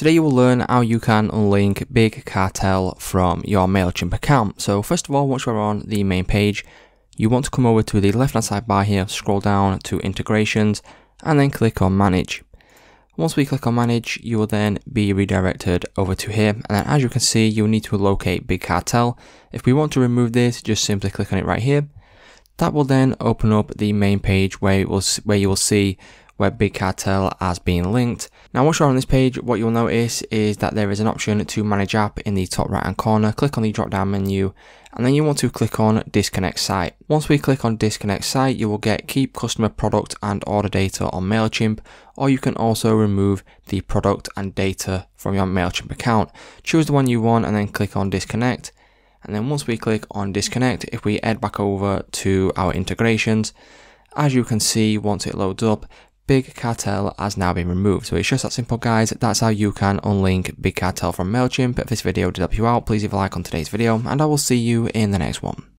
Today you will learn how you can unlink Big Cartel from your MailChimp account. So first of all, once you're on the main page, you want to come over to the left hand side bar here, scroll down to integrations and then click on manage. Once we click on manage, you will then be redirected over to here. And then as you can see, you'll need to locate Big Cartel. If we want to remove this, just simply click on it right here. That will then open up the main page where, will, where you will see where Big Cartel has been linked. Now once you're on this page, what you'll notice is that there is an option to manage app in the top right hand corner. Click on the drop down menu and then you want to click on disconnect site. Once we click on disconnect site, you will get keep customer product and order data on MailChimp, or you can also remove the product and data from your MailChimp account. Choose the one you want and then click on disconnect. And then once we click on disconnect, if we head back over to our integrations, as you can see, once it loads up, Big Cartel has now been removed. So it's just that simple guys, that's how you can unlink Big Cartel from MailChimp. If this video did help you out, please leave a like on today's video and I will see you in the next one.